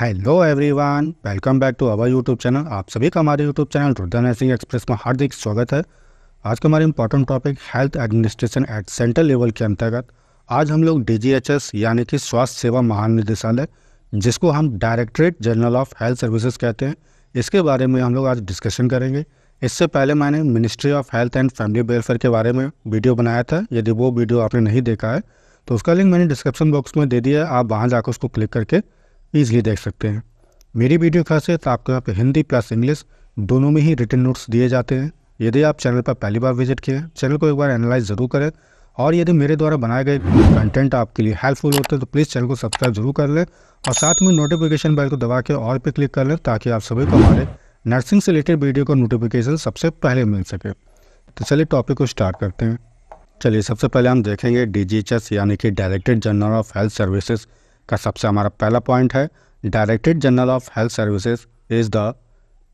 hello everyone welcome back to our YouTube channel आप सभी का हमारे YouTube channel Rudra nursing express में हार्दिक स्वागत है आज का हमारा important topic health administration at central level के अंतर्गत आज हम लोग डी यानी कि स्वास्थ्य सेवा महानिदेशालय जिसको हम directorate general of health services कहते हैं इसके बारे में हम लोग आज डिस्कशन करेंगे इससे पहले मैंने ministry of health and family welfare के बारे में वीडियो बनाया था यदि वो वीडियो आपने नहीं देखा है तो उसका लिंक मैंने डिस्क्रिप्शन बॉक्स में दे दिया है आप वहाँ जाकर उसको क्लिक करके ईजिली देख सकते हैं मेरी वीडियो खासियत आपको यहाँ पर हिंदी प्लस इंग्लिश दोनों में ही रिटर्न नोट्स दिए जाते हैं यदि आप चैनल पर पहली बार विजिट किए चैनल को एक बार एनालाइज ज़रूर करें और यदि मेरे द्वारा बनाए गए कंटेंट आपके लिए हेल्पफुल होते हैं तो प्लीज़ चैनल को सब्सक्राइब जरूर कर लें और साथ में नोटिफिकेशन बेल को दबा के और पे क्लिक कर लें ताकि आप सभी को हमारे नर्सिंग से रिलेटेड वीडियो का नोटिफिकेशन सबसे पहले मिल सके तो चलिए टॉपिक को स्टार्ट करते हैं चलिए सबसे पहले हम देखेंगे डी यानी कि director general of health services का सबसे हमारा पहला पॉइंट है directorate general of health services is the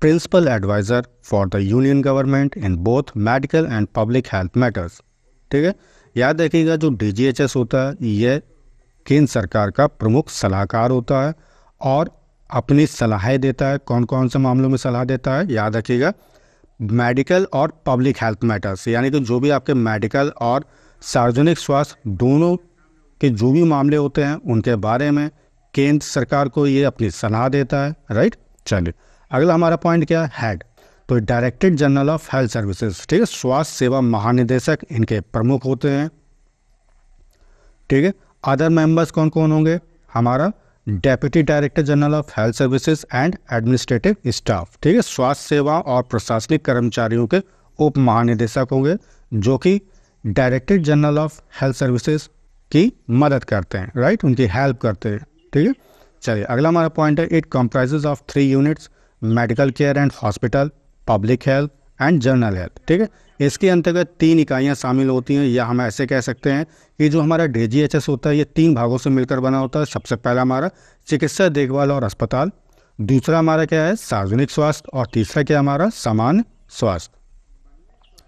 principal adviser for the union government in both medical and public health matters ठीक है याद रखिएगा जो डी होता है ये केंद्र सरकार का प्रमुख सलाहकार होता है और अपनी सलाहें देता है कौन कौन से मामलों में सलाह देता है याद रखिएगा मेडिकल और पब्लिक हेल्थ मैटर्स यानी कि जो भी आपके मेडिकल और सार्वजनिक स्वास्थ्य दोनों कि जो भी मामले होते हैं उनके बारे में केंद्र सरकार को ये अपनी सलाह देता है राइट चलिए अगला हमारा पॉइंट क्या है हेड तो director general of health services ठीक है स्वास्थ्य सेवा महानिदेशक इनके प्रमुख होते हैं ठीक है अदर मेंबर्स कौन कौन होंगे हमारा deputy director general of health services and administrative staff ठीक है स्वास्थ्य सेवा और प्रशासनिक कर्मचारियों के उप महानिदेशक होंगे जो कि director general of health services की मदद करते हैं राइट उनकी हेल्प करते हैं ठीक है चलिए अगला हमारा पॉइंट है it comprise of three units medical care and hospital public health and general health ठीक है इसके अंतर्गत तीन इकाइयाँ शामिल होती हैं या हम ऐसे कह सकते हैं कि जो हमारा डी होता है ये तीन भागों से मिलकर बना होता है सबसे पहला हमारा चिकित्सा देखभाल और अस्पताल दूसरा हमारा क्या है सार्वजनिक स्वास्थ्य और तीसरा क्या हमारा सामान्य स्वास्थ्य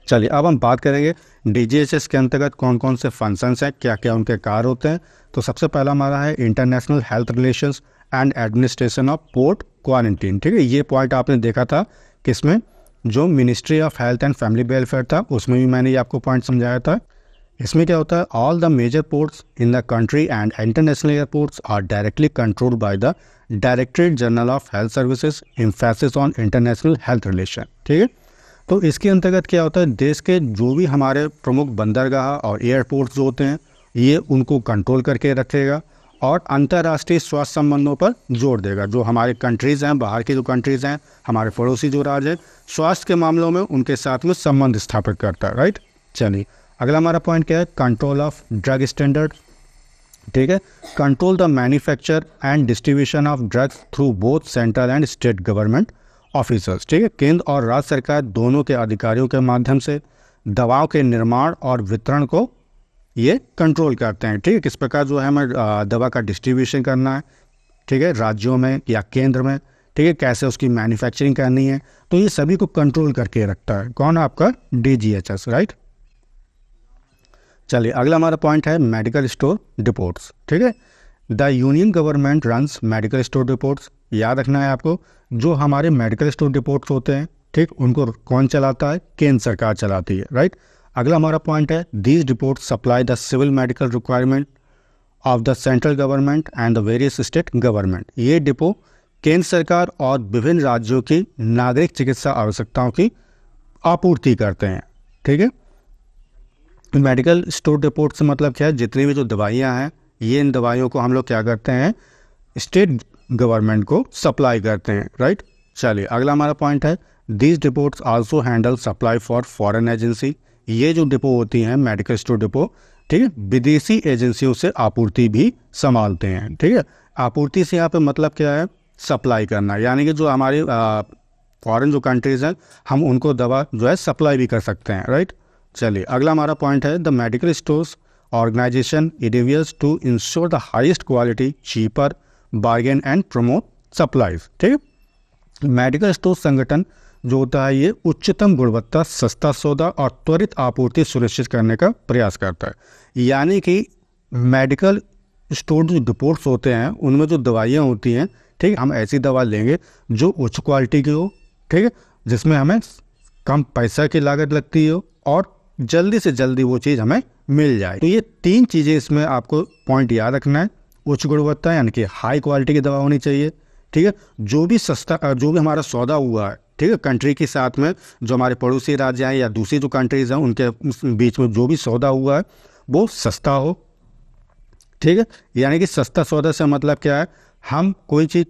चलिए अब हम बात करेंगे डी के अंतर्गत कौन कौन से फंक्शंस हैं क्या क्या उनके कार होते हैं तो सबसे पहला हमारा है international health relation and administration of port quarantine ठीक है ये पॉइंट आपने देखा था किसमें जो ministry of health and family welfare था उसमें भी मैंने ये आपको पॉइंट समझाया था इसमें क्या होता है all the major ports in the country and international airports are directly controlled by the directorate general of health services emphasis on international health relation ठीक है तो इसके अंतर्गत क्या होता है देश के जो भी हमारे प्रमुख बंदरगाह और एयरपोर्ट जो होते हैं ये उनको कंट्रोल करके रखेगा और अंतर्राष्ट्रीय स्वास्थ्य संबंधों पर जोर देगा जो हमारे कंट्रीज़ हैं बाहर की जो कंट्रीज़ हैं हमारे पड़ोसी जो राज्य हैं स्वास्थ्य के मामलों में उनके साथ में संबंध स्थापित करता है राइट चलिए अगला हमारा पॉइंट क्या है कंट्रोल ऑफ ड्रग स्टैंडर्ड ठीक है control the manufacture and distribution of drugs through both central and state government officers ठीक है केंद्र और राज्य सरकार दोनों के अधिकारियों के माध्यम से दवाओं के निर्माण और वितरण को ये कंट्रोल करते हैं ठीक है किस प्रकार जो है हमें दवा का डिस्ट्रीब्यूशन करना है ठीक है राज्यों में या केंद्र में ठीक है कैसे उसकी मैन्युफैक्चरिंग करनी है तो ये सभी को कंट्रोल करके रखता है कौन आपका डी राइट चलिए अगला हमारा पॉइंट है मेडिकल स्टोर रिपोर्ट्स ठीक है the union government runs medical store reports याद रखना है आपको जो हमारे मेडिकल स्टोर रिपोर्ट्स होते हैं ठीक उनको कौन चलाता है केंद्र सरकार चलाती है राइट अगला हमारा पॉइंट है these report supply the civil medical requirement of the central government and the various state government ये डिपो केंद्र सरकार और विभिन्न राज्यों की नागरिक चिकित्सा आवश्यकताओं की आपूर्ति करते हैं ठीक है मेडिकल स्टोर रिपोर्ट से मतलब क्या है जितनी भी जो दवाइयाँ हैं ये इन दवाइयों को हम लोग क्या करते हैं स्टेट गवर्नमेंट को सप्लाई करते हैं राइट चलिए अगला हमारा पॉइंट है these depots also handle supply for foreign agency ये जो डिपो होती हैं मेडिकल स्टोर डिपो ठीक है विदेशी एजेंसियों से आपूर्ति भी संभालते हैं ठीक है आपूर्ति से यहाँ पे मतलब क्या है सप्लाई करना यानी कि जो हमारे फॉरेन जो कंट्रीज़ हैं हम उनको दवा जो है सप्लाई भी कर सकते हैं राइट चलिए अगला हमारा पॉइंट है the medical stores organisation endeavours to ensure the highest quality cheaper bargain and promote supplies ठीक है मेडिकल स्टोर संगठन जो होता है ये उच्चतम गुणवत्ता सस्ता सौदा और त्वरित आपूर्ति सुनिश्चित करने का प्रयास करता है यानी कि मेडिकल स्टोर जो रिपोर्ट्स होते हैं उनमें जो दवाइयाँ होती हैं ठीक हम ऐसी दवा लेंगे जो उच्च क्वालिटी की हो ठीक है जिसमें हमें कम पैसा की लागत लगती हो और जल्दी से जल्दी वो चीज़ हमें मिल जाए तो ये तीन चीज़ें इसमें आपको पॉइंट याद रखना है उच्च गुणवत्ता यानी कि हाई क्वालिटी की दवा होनी चाहिए ठीक है जो भी सस्ता जो भी हमारा सौदा हुआ है ठीक है कंट्री के साथ में जो हमारे पड़ोसी राज्य हैं या दूसरी जो कंट्रीज हैं उनके बीच में जो भी सौदा हुआ है वो सस्ता हो ठीक है यानी कि सस्ता सौदा से मतलब क्या है हम कोई चीज़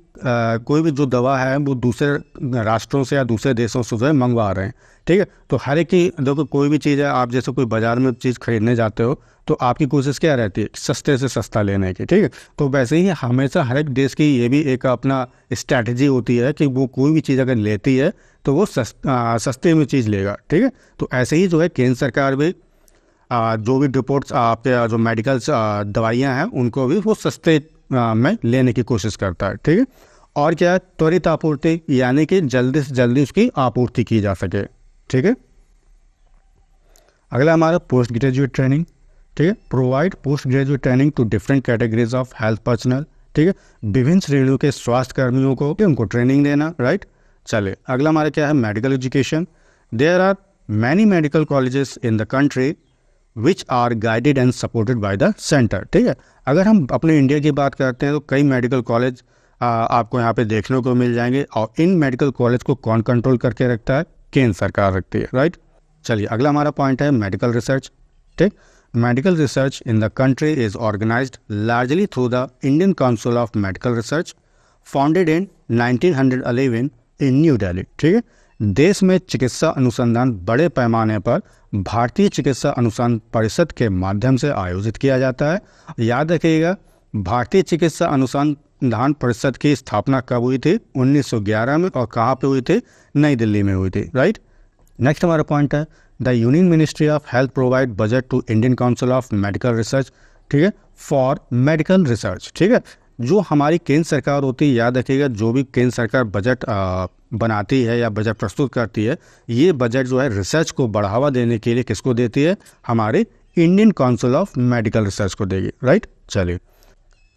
कोई भी जो दवा है वो दूसरे राष्ट्रों से या दूसरे देशों से जो है मंगवा रहे हैं ठीक है तो हर एक ही देखो कोई भी चीज़ है आप जैसे कोई बाज़ार में चीज़ खरीदने जाते हो तो आपकी कोशिश क्या रहती है सस्ते से सस्ता लेने की ठीक है तो वैसे ही हमेशा हर एक देश की ये भी एक अपना स्ट्रैटेजी होती है कि वो कोई भी चीज़ अगर लेती है तो वो सस, आ, सस्ते में चीज़ लेगा ठीक है तो ऐसे ही जो है केंद्र सरकार भी आ, जो भी रिपोर्ट्स आपके जो मेडिकल दवाइयाँ हैं उनको भी वो सस्ते आ, में लेने की कोशिश करता है ठीक है और क्या त्वरित आपूर्ति यानी कि जल्दी से जल्दी उसकी आपूर्ति की जा सके ठीक है अगला हमारा पोस्ट ग्रेजुएट ट्रेनिंग ठीक है provide post graduate training to different categories of health personnel ठीक है विभिन्न श्रेणियों के स्वास्थ्य कर्मियों को उनको ट्रेनिंग देना राइट चले अगला हमारा क्या है medical education there are many medical colleges in the country which are guided and supported by the centre ठीक है अगर हम अपने इंडिया की बात करते हैं तो कई मेडिकल कॉलेज आपको यहाँ पे देखने को मिल जाएंगे और इन मेडिकल कॉलेज को कौन कंट्रोल करके रखता है केंद्र सरकार रखती है राइट चलिए अगला हमारा पॉइंट है मेडिकल रिसर्च ठीक medical research in the country is organized largely through the Indian Council of Medical Research, founded in 1911 in New Delhi ठीक है देश में चिकित्सा अनुसंधान बड़े पैमाने पर भारतीय चिकित्सा अनुसंधान परिषद के माध्यम से आयोजित किया जाता है याद रखिएगा भारतीय चिकित्सा अनुसंधान परिषद की स्थापना कब हुई थी 1911 में और कहाँ पे हुई थी नई दिल्ली में हुई थी राइट नेक्स्ट हमारा पॉइंट है the union ministry of health provide budget to Indian council of medical research ठीक है फॉर मेडिकल रिसर्च ठीक है जो हमारी केंद्र सरकार होती है याद रखिएगा जो भी केंद्र सरकार बजट बनाती है या बजट प्रस्तुत करती है ये बजट जो है रिसर्च को बढ़ावा देने के लिए किसको देती है हमारे Indian council of medical research को देगी राइट चलिए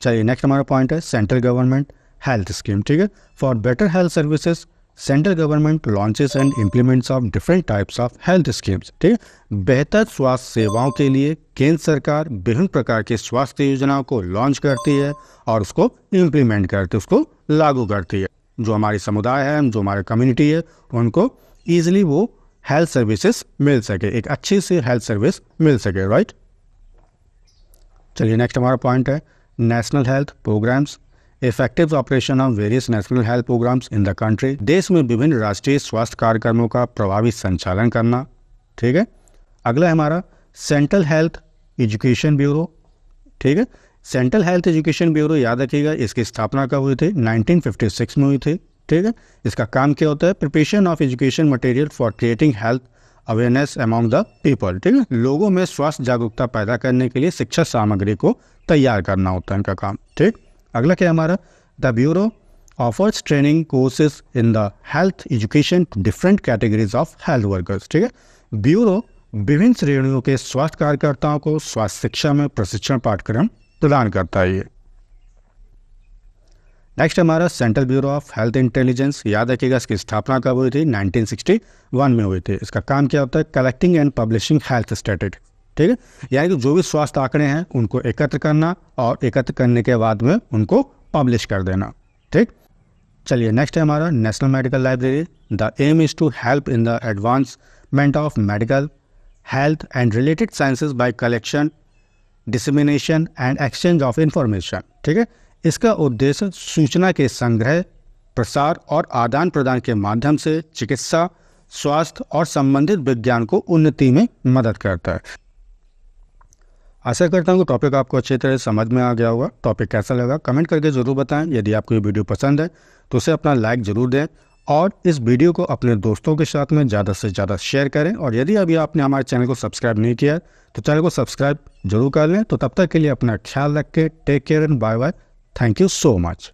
चलिए नेक्स्ट हमारा पॉइंट है सेंट्रल गवर्नमेंट हेल्थ स्कीम ठीक है for better health services central government launches and implements of different types of health schemes ठीक बेहतर स्वास्थ्य सेवाओं के लिए केंद्र सरकार विभिन्न प्रकार के स्वास्थ्य योजनाओं को लॉन्च करती है और उसको इम्प्लीमेंट करती है उसको लागू करती है जो हमारी समुदाय है जो हमारी कम्युनिटी है उनको ईजिली वो हेल्थ सर्विसेस मिल सके एक अच्छी सी हेल्थ सर्विस मिल सके राइट चलिए नेक्स्ट हमारा पॉइंट है national health programmes effective operation of various national health programmes in the country देश में विभिन्न राष्ट्रीय स्वास्थ्य कार्यक्रमों का प्रभावी संचालन करना ठीक है अगला हमारा सेंट्रल हेल्थ एजुकेशन ब्यूरो ठीक है सेंट्रल हेल्थ एजुकेशन ब्यूरो याद रखिएगा इसकी स्थापना कब हुई थी 1956 में हुई थी ठीक है इसका काम क्या होता है preparation of education material for creating health awareness among the people ठीक है लोगों में स्वास्थ्य जागरूकता पैदा करने के लिए शिक्षा सामग्री को तैयार करना होता है इनका काम ठीक अगला क्या है हमारा the bureau offers training courses in the health education to different categories of health workers ठीक है ब्यूरो विभिन्न श्रेणियों के स्वास्थ्य कार्यकर्ताओं को स्वास्थ्य शिक्षा में प्रशिक्षण पाठ्यक्रम प्रदान करता है ये नेक्स्ट हमारा central bureau of health intelligence याद रखिएगा इसकी स्थापना कब हुई थी 1961 में हुई थी इसका काम क्या होता है collecting and publishing health stated ठीक है यानी कि जो भी स्वास्थ्य आंकड़े हैं उनको एकत्र करना और एकत्र करने के बाद में उनको पब्लिश कर देना ठीक चलिए नेक्स्ट है हमारा national medical library the aim is to help in the advancement of medical health and related sciences by collection dissemination and exchange of information ठीक है इसका उद्देश्य सूचना के संग्रह प्रसार और आदान प्रदान के माध्यम से चिकित्सा स्वास्थ्य और संबंधित विज्ञान को उन्नति में मदद करता है आशा करता हूँ कि टॉपिक आपको अच्छी तरह समझ में आ गया होगा टॉपिक कैसा लगा कमेंट करके ज़रूर बताएं यदि आपको ये वीडियो पसंद है तो उसे अपना लाइक ज़रूर दें और इस वीडियो को अपने दोस्तों के साथ में ज़्यादा से ज़्यादा शेयर करें और यदि अभी आपने हमारे चैनल को सब्सक्राइब नहीं किया तो चैनल को सब्सक्राइब जरूर कर लें तो तब तक के लिए अपना ख्याल रखें take care and bye bye thank you so much